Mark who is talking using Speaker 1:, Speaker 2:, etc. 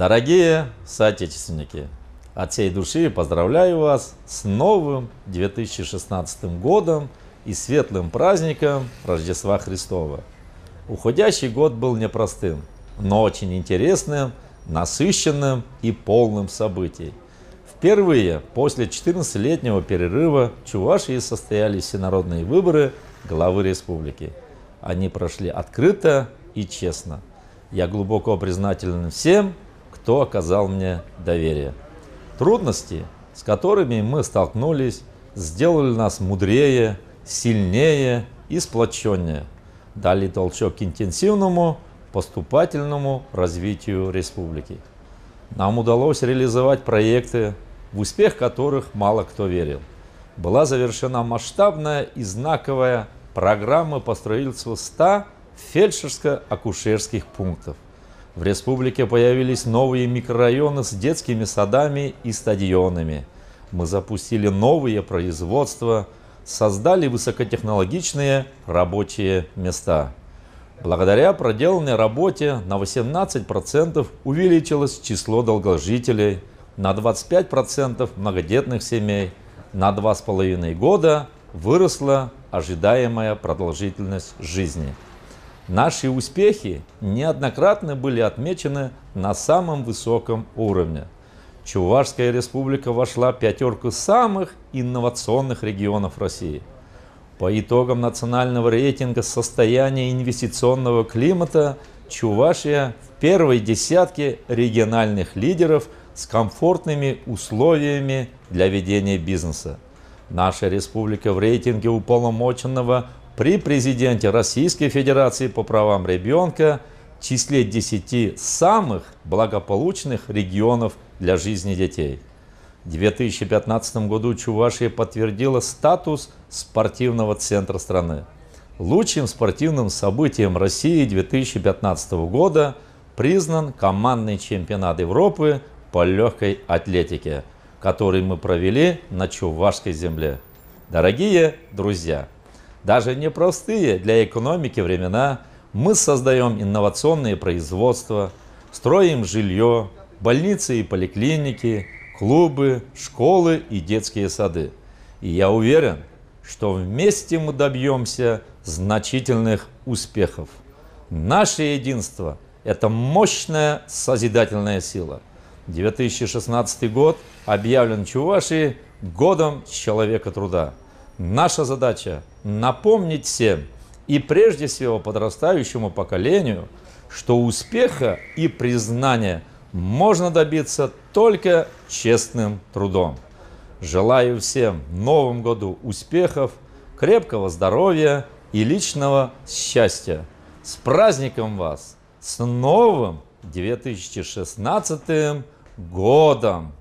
Speaker 1: Дорогие соотечественники, от всей души поздравляю вас с новым 2016 годом и светлым праздником Рождества Христова. Уходящий год был непростым, но очень интересным, насыщенным и полным событий. Впервые после 14-летнего перерыва в Чувашии состоялись всенародные выборы главы республики. Они прошли открыто и честно. Я глубоко признателен всем, кто оказал мне доверие. Трудности, с которыми мы столкнулись, сделали нас мудрее, сильнее и сплоченнее, дали толчок к интенсивному, поступательному развитию республики. Нам удалось реализовать проекты, в успех которых мало кто верил. Была завершена масштабная и знаковая программа по строительству 100 фельдшерско-акушерских пунктов – в республике появились новые микрорайоны с детскими садами и стадионами. Мы запустили новые производства, создали высокотехнологичные рабочие места. Благодаря проделанной работе на 18% увеличилось число долгожителей, на 25% многодетных семей, на 2,5 года выросла ожидаемая продолжительность жизни. Наши успехи неоднократно были отмечены на самом высоком уровне. Чувашская республика вошла в пятерку самых инновационных регионов России. По итогам национального рейтинга состояния инвестиционного климата Чувашия в первой десятке региональных лидеров с комфортными условиями для ведения бизнеса. Наша республика в рейтинге уполномоченного при президенте Российской Федерации по правам ребенка в числе 10 самых благополучных регионов для жизни детей. В 2015 году Чувашия подтвердила статус спортивного центра страны. Лучшим спортивным событием России 2015 года признан командный чемпионат Европы по легкой атлетике, который мы провели на Чувашской земле. Дорогие друзья! даже непростые для экономики времена, мы создаем инновационные производства, строим жилье, больницы и поликлиники, клубы, школы и детские сады. И я уверен, что вместе мы добьемся значительных успехов. Наше единство – это мощная созидательная сила. 2016 год объявлен Чувашии годом человека труда – Наша задача напомнить всем и прежде всего подрастающему поколению, что успеха и признания можно добиться только честным трудом. Желаю всем в Новом году успехов, крепкого здоровья и личного счастья. С праздником вас! С новым 2016 годом!